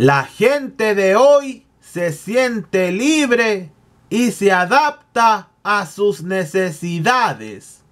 La gente de hoy se siente libre y se adapta a sus necesidades.